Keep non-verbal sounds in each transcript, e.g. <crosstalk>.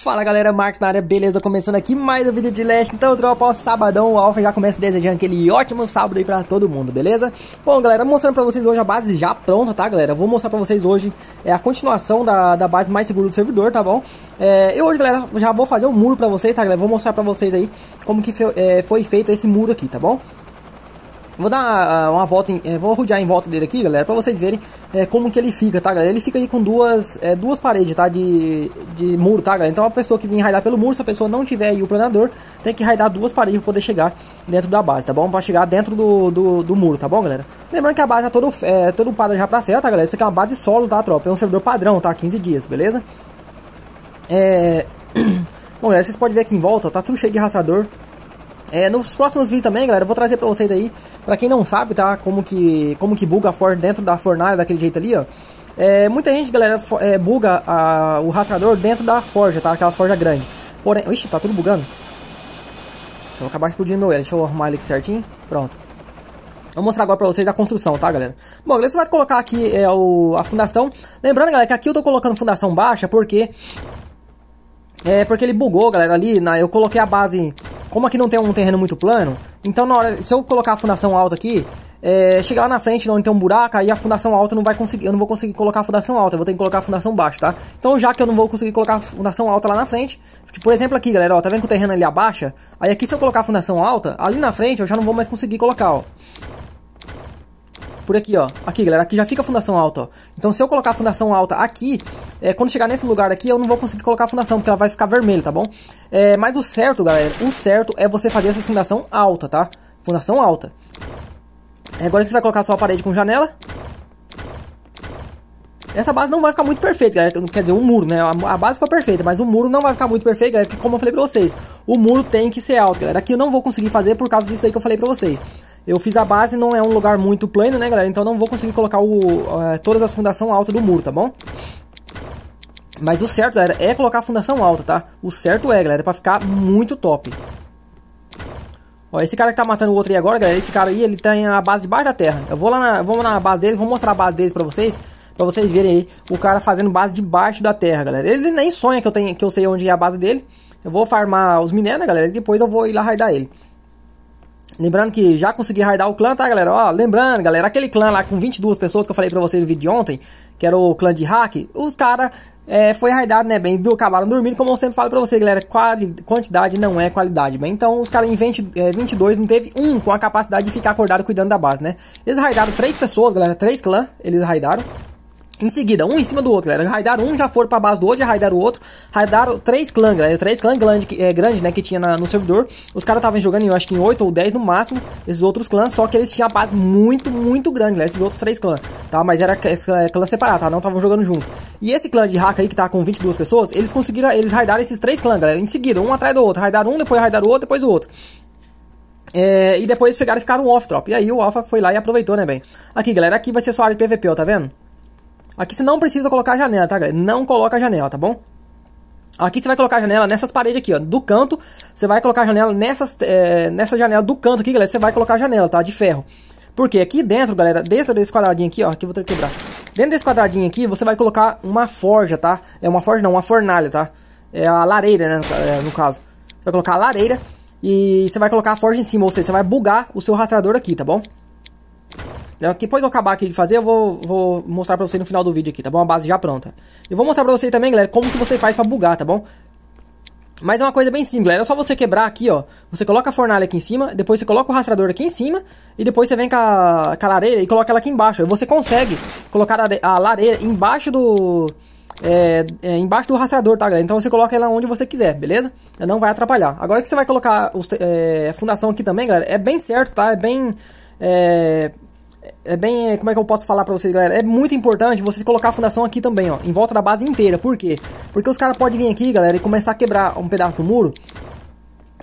Fala galera, Marcos na área, beleza? Começando aqui mais um vídeo de Leste. Então, tropa, o sabadão, o Alpha já começa desejando aquele ótimo sábado aí pra todo mundo, beleza? Bom, galera, mostrando pra vocês hoje a base já pronta, tá, galera? Vou mostrar pra vocês hoje é, a continuação da, da base mais segura do servidor, tá bom? É, eu hoje, galera, já vou fazer um muro pra vocês, tá, galera? Vou mostrar pra vocês aí como que é, foi feito esse muro aqui, tá bom? Vou dar ah, ah, uma volta, em, eh, vou rodear em volta dele aqui, galera, pra vocês verem é, como que ele fica, tá, galera? Ele fica aí com duas, é, duas paredes, tá, de, de muro, tá, galera? Então a pessoa que vem raidar pelo muro, se a pessoa não tiver aí o planador, tem que raidar duas paredes pra poder chegar dentro da base, tá bom? Pra chegar dentro do, do, do muro, tá bom, galera? Lembrando que a base é todo, é, todo padrão já pra ferro, tá, galera? Isso aqui é uma base solo, tá, tropa? É um servidor padrão, tá? 15 dias, beleza? É... <clears throat> bom, galera, vocês podem ver aqui em volta, ó, tá tudo cheio de raçador, é, nos próximos vídeos também, galera, eu vou trazer pra vocês aí, pra quem não sabe, tá? Como que, como que buga a Ford dentro da fornalha daquele jeito ali, ó. É, muita gente, galera, é, buga a, o rastreador dentro da forja, tá? Aquelas forja grande. Porém, ixi, tá tudo bugando. Eu vou acabar explodindo meu L. Deixa eu arrumar ele aqui certinho. Pronto. Vou mostrar agora pra vocês a construção, tá, galera? Bom, galera, você vai colocar aqui é, o, a fundação. Lembrando, galera, que aqui eu tô colocando fundação baixa porque... É porque ele bugou, galera, ali. Na, eu coloquei a base como aqui não tem um terreno muito plano, então na hora, se eu colocar a fundação alta aqui, é, chegar lá na frente onde tem um buraco, aí a fundação alta não vai conseguir, eu não vou conseguir colocar a fundação alta, eu vou ter que colocar a fundação baixa, tá? Então já que eu não vou conseguir colocar a fundação alta lá na frente, tipo, por exemplo aqui, galera, ó, tá vendo que o terreno ali abaixa? Aí aqui se eu colocar a fundação alta, ali na frente eu já não vou mais conseguir colocar, ó por aqui, ó. Aqui, galera, aqui já fica a fundação alta, ó. Então se eu colocar a fundação alta aqui, é, quando chegar nesse lugar aqui, eu não vou conseguir colocar a fundação, porque ela vai ficar vermelha, tá bom? É, mas o certo, galera, o certo é você fazer essa fundação alta, tá? Fundação alta. É, agora que você vai colocar a sua parede com janela. Essa base não vai ficar muito perfeita, galera. Quer dizer, o um muro, né? A, a base ficou perfeita, mas o muro não vai ficar muito perfeito, galera. Porque como eu falei pra vocês, o muro tem que ser alto, galera. Aqui eu não vou conseguir fazer por causa disso aí que eu falei pra vocês. Eu fiz a base, não é um lugar muito plano, né, galera? Então não vou conseguir colocar o, uh, todas as fundações altas do muro, tá bom? Mas o certo, galera, é colocar a fundação alta, tá? O certo é, galera, é pra ficar muito top. Ó, esse cara que tá matando o outro aí agora, galera, esse cara aí, ele tem tá a base debaixo da terra. Eu vou lá na, vou na base dele, vou mostrar a base dele pra vocês, pra vocês verem aí o cara fazendo base debaixo da terra, galera. Ele nem sonha que eu, tenha, que eu sei onde é a base dele. Eu vou farmar os minérios, né, galera, e depois eu vou ir lá raidar ele. Lembrando que já consegui raidar o clã, tá, galera? Ó, lembrando, galera, aquele clã lá com 22 pessoas que eu falei pra vocês no vídeo de ontem, que era o clã de hack, os caras é, foi raidado, né, bem, acabaram dormindo, como eu sempre falo pra vocês, galera, quali, quantidade não é qualidade, bem, então os caras em 20, é, 22 não teve um com a capacidade de ficar acordado cuidando da base, né? Eles raidaram três pessoas, galera, três clã, eles raidaram, em seguida, um em cima do outro, galera. Raidaram um, já foram pra base do outro, já raidaram o outro. Raidaram três clãs, galera. Três clãs grandes, é, grande, né, que tinha na, no servidor. Os caras estavam jogando, eu acho que em 8 ou 10 no máximo, esses outros clãs. Só que eles tinham a base muito, muito grande, galera. Esses outros três clãs, tá? Mas era é, é, clã separado, tá? Não estavam jogando junto. E esse clã de hack aí, que tá com 22 pessoas, eles conseguiram, eles raidaram esses três clãs, galera. Em seguida, um atrás do outro. Raidaram um, depois raidaram o outro, depois o outro. É, e depois pegaram e ficaram off-drop. E aí o Alpha foi lá e aproveitou, né, bem? Aqui, galera, aqui vai ser sua área de PVP, ó, tá vendo? Aqui você não precisa colocar janela, tá, galera? Não coloca janela, tá bom? Aqui você vai colocar a janela nessas paredes aqui, ó, do canto. Você vai colocar a janela nessas, é, nessa janela do canto aqui, galera. Você vai colocar a janela, tá? De ferro. Porque aqui dentro, galera, dentro desse quadradinho aqui, ó, aqui eu vou ter que quebrar. Dentro desse quadradinho aqui, você vai colocar uma forja, tá? É uma forja não, uma fornalha, tá? É a lareira, né, é, no caso. Você vai colocar a lareira e você vai colocar a forja em cima, ou seja, você vai bugar o seu rastreador aqui, tá bom? Né, depois que eu acabar aqui de fazer, eu vou, vou mostrar pra você no final do vídeo aqui, tá bom? A base já pronta. E vou mostrar pra você também, galera, como que você faz pra bugar, tá bom? Mas é uma coisa bem simples, galera. É só você quebrar aqui, ó. Você coloca a fornalha aqui em cima, depois você coloca o rastreador aqui em cima, e depois você vem com a, com a lareira e coloca ela aqui embaixo. você consegue colocar a, a lareira embaixo do... É, é, embaixo do rastreador, tá, galera? Então você coloca ela onde você quiser, beleza? Não vai atrapalhar. Agora que você vai colocar os, é, a fundação aqui também, galera, é bem certo, tá? É bem... É, é bem. É, como é que eu posso falar pra vocês, galera? É muito importante vocês colocar a fundação aqui também, ó. Em volta da base inteira. Por quê? Porque os caras podem vir aqui, galera, e começar a quebrar um pedaço do muro.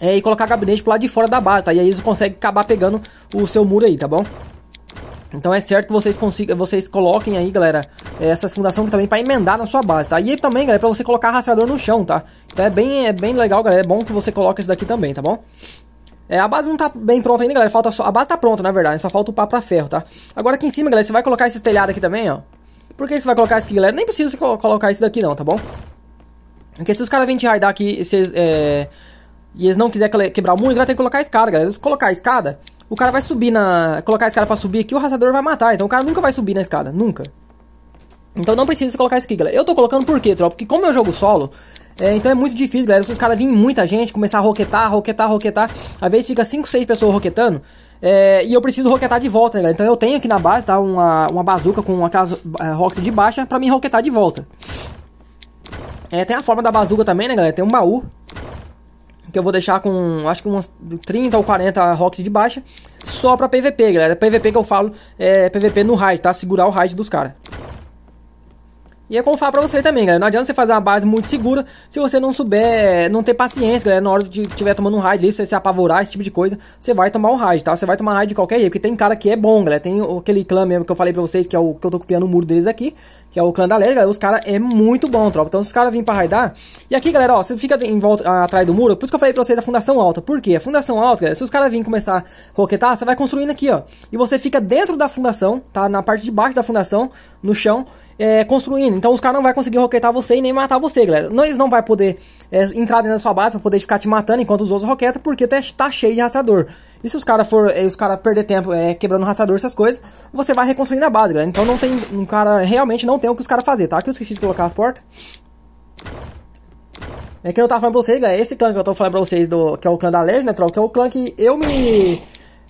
É, e colocar gabinete pro lado de fora da base, tá? E aí eles conseguem acabar pegando o seu muro aí, tá bom? Então é certo que vocês consigam, vocês coloquem aí, galera, é, essas fundações também para emendar na sua base, tá? E aí também, galera, para você colocar rastreador no chão, tá? Então é bem, é bem legal, galera. É bom que você coloque isso daqui também, tá bom? É, a base não tá bem pronta ainda, galera. Falta só, a base tá pronta, na verdade. Só falta o pá pra ferro, tá? Agora aqui em cima, galera, você vai colocar esse telhado aqui também, ó. Por que você vai colocar isso aqui, galera? Nem precisa você colocar isso daqui não, tá bom? Porque se os caras vêm te raidar aqui é, e eles não quiserem quebrar o vai ter que colocar a escada, galera. Se colocar a escada, o cara vai subir na... Colocar a escada pra subir aqui, o raçador vai matar. Então o cara nunca vai subir na escada, nunca. Então não precisa você colocar isso aqui, galera. Eu tô colocando por quê, tropa? Porque como eu é jogo solo, é, então é muito difícil, galera. Se os caras virem muita gente, começar a roquetar, roquetar, roquetar. Às vezes fica 5, 6 pessoas roquetando. É, e eu preciso roquetar de volta, né, galera? Então eu tenho aqui na base, tá? Uma, uma bazuca com aquelas uh, é, rock de baixa pra mim roquetar de volta. É, tem a forma da bazuca também, né, galera? Tem um baú. Que eu vou deixar com, acho que umas 30 ou 40 rocks de baixa. Só pra PVP, galera. PVP que eu falo é PVP no raid, tá? Segurar o raid dos caras. E é como eu falo pra vocês também, galera. Não adianta você fazer uma base muito segura se você não souber, não ter paciência, galera. Na hora de estiver tomando um raid ali, você se apavorar, esse tipo de coisa, você vai tomar um raid, tá? Você vai tomar raid de qualquer jeito. Porque tem cara que é bom, galera. Tem aquele clã mesmo que eu falei pra vocês, que é o que eu tô copiando o muro deles aqui, que é o clã da Lera, galera. Os caras é muito bom, tropa. Então, se os caras virem pra raidar. E aqui, galera, ó, você fica em volta, atrás do muro. Por isso que eu falei pra vocês da fundação alta. Por quê? A fundação alta, galera, se os caras virem começar a roquetar, você vai construindo aqui, ó. E você fica dentro da fundação, tá? Na parte de baixo da fundação, no chão é, construindo. Então os caras não vão conseguir roquetar você e nem matar você, galera. Não, eles não vão poder é, entrar dentro da sua base pra poder ficar te matando enquanto os outros roquetam, porque tá, tá cheio de rastreador. E se os caras for, é, os cara perder tempo é, quebrando o rastreador, essas coisas, você vai reconstruindo a base, galera. Então não tem, um cara realmente não tem o que os caras fazer, tá? Aqui eu esqueci de colocar as portas. É que eu tava falando pra vocês, galera, esse clã que eu tô falando pra vocês, do, que é o clã da Legend, né, troca? que é o clã que eu me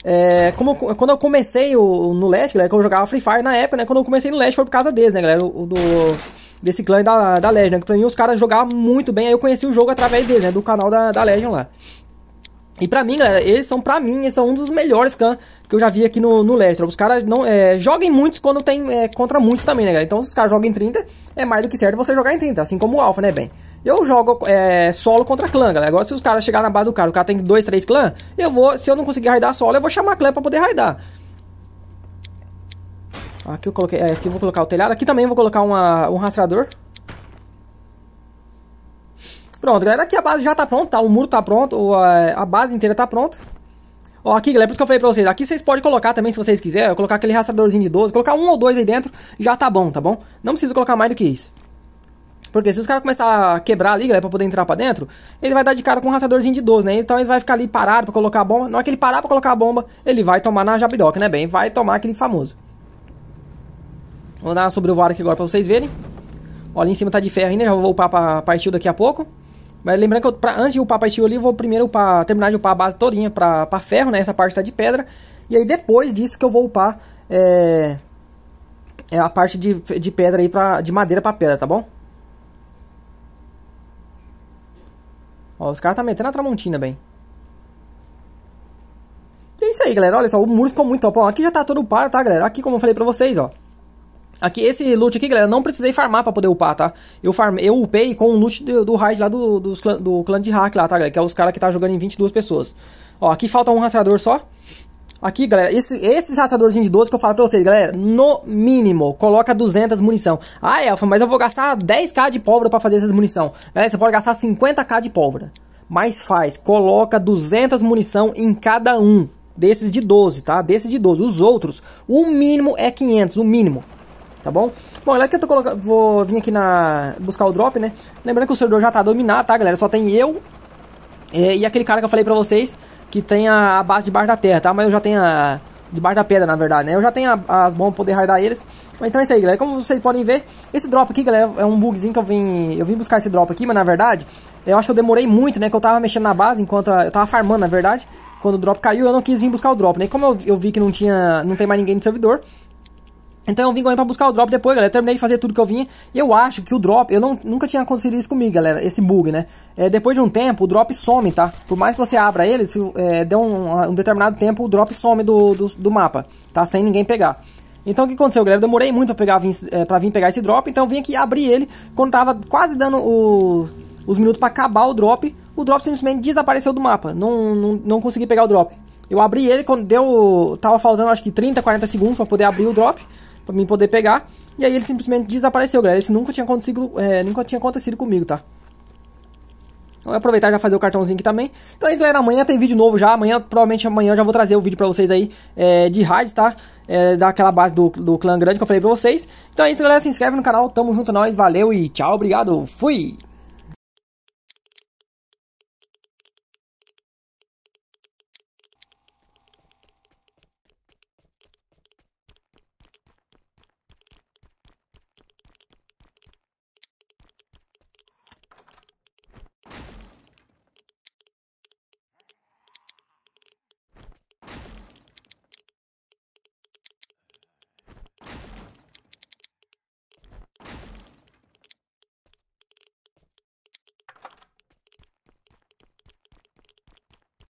é, como, quando eu comecei o, no Leste, galera, quando eu jogava Free Fire na época, né? Quando eu comecei no Leste foi por causa deles, né, galera? O, do, desse clã da, da Legend, né? Que pra mim os caras jogavam muito bem, aí eu conheci o jogo através deles, né? Do canal da, da Legend lá. E pra mim, galera, eles são, pra mim, eles são um dos melhores clãs que eu já vi aqui no, no Leicester. Os caras não é, joguem muitos quando tem é, contra muitos também, né, galera? Então, se os caras jogam em 30, é mais do que certo você jogar em 30, assim como o Alpha, né, bem? Eu jogo é, solo contra clã, galera. Agora, se os caras chegarem na base do cara, o cara tem 2, 3 clãs, eu vou, se eu não conseguir raidar solo, eu vou chamar clã pra poder raidar. Aqui eu coloquei, é, aqui eu vou colocar o telhado. Aqui também vou colocar uma, um rastreador. Pronto, galera, aqui a base já tá pronta, tá? o muro tá pronto, é, a base inteira tá pronta. Ó, aqui, galera, é por isso que eu falei pra vocês, aqui vocês podem colocar também, se vocês quiserem, colocar aquele rastreadorzinho de 12, colocar um ou dois aí dentro, já tá bom, tá bom? Não precisa colocar mais do que isso. Porque se os caras começar a quebrar ali, galera, pra poder entrar pra dentro, ele vai dar de cara com um rastreadorzinho de 12, né? Então ele vai ficar ali parado pra colocar a bomba. Na hora que ele parar pra colocar a bomba, ele vai tomar na jabiroca, né, bem? Vai tomar aquele famoso. Vou dar uma sobrevoada aqui agora pra vocês verem. Ó, ali em cima tá de ferro ainda, já vou upar pra partir daqui a pouco. Mas lembrando que eu, pra, antes de upar pra steel ali, eu vou primeiro upar, terminar de upar a base todinha pra, pra ferro, né? Essa parte tá de pedra. E aí depois disso que eu vou upar é, é a parte de, de pedra aí, pra, de madeira pra pedra, tá bom? Ó, os caras tá metendo a tramontina, bem. E é isso aí, galera. Olha só, o muro ficou muito top. Ó, aqui já tá todo par, tá, galera? Aqui, como eu falei pra vocês, ó. Aqui, esse loot aqui, galera, não precisei farmar pra poder upar, tá? Eu, farmei, eu upei com o loot do, do raid lá do, do, clã, do clã de hack lá, tá, galera? Que é os caras que tá jogando em 22 pessoas. Ó, aqui falta um rastreador só. Aqui, galera, esse, esses rastreadorzinhos de 12 que eu falo pra vocês, galera, no mínimo, coloca 200 munição. Ah, Elfa, mas eu vou gastar 10k de pólvora pra fazer essas munição. Galera, você pode gastar 50k de pólvora. Mas faz, coloca 200 munição em cada um. Desses de 12, tá? Desses de 12. Os outros, o mínimo é 500, o mínimo tá bom? Bom, olha que eu tô colocando, vou vir aqui na buscar o drop, né? Lembrando que o servidor já tá dominado, tá, galera? Só tem eu é, e aquele cara que eu falei pra vocês que tem a, a base debaixo da terra, tá? Mas eu já tenho a debaixo da pedra, na verdade, né? Eu já tenho a, as bombas pra poder raidar eles. Então é isso aí, galera. Como vocês podem ver, esse drop aqui, galera, é um bugzinho que eu vim, eu vim buscar esse drop aqui, mas na verdade, eu acho que eu demorei muito, né? Que eu tava mexendo na base enquanto eu tava farmando, na verdade. Quando o drop caiu, eu não quis vir buscar o drop, né? Como eu, eu vi que não tinha, não tem mais ninguém no servidor, então eu vim correndo pra buscar o drop depois, galera. terminei de fazer tudo que eu vinha. E eu acho que o drop... Eu não, nunca tinha acontecido isso comigo, galera. Esse bug, né? É, depois de um tempo, o drop some, tá? Por mais que você abra ele, se é, der um, um, determinado tempo, o drop some do, do, do, mapa. Tá? Sem ninguém pegar. Então o que aconteceu, galera? Eu demorei muito pra, pegar, vim, é, pra vir pegar esse drop. Então eu vim aqui abrir ele. Quando tava quase dando o, os minutos pra acabar o drop, o drop simplesmente desapareceu do mapa. Não, não, não consegui pegar o drop. Eu abri ele quando deu... Tava faltando acho que 30, 40 segundos pra poder abrir o drop para mim poder pegar. E aí ele simplesmente desapareceu, galera. Isso nunca tinha acontecido, é, nunca tinha acontecido comigo, tá? Vou aproveitar já fazer o cartãozinho aqui também. Então é isso, galera. Amanhã tem vídeo novo já. Amanhã, provavelmente amanhã eu já vou trazer o vídeo pra vocês aí é, de rádio, tá? É, daquela base do, do clã grande que eu falei pra vocês. Então é isso, galera. Se inscreve no canal. Tamo junto, é nós. Valeu e tchau. Obrigado. Fui!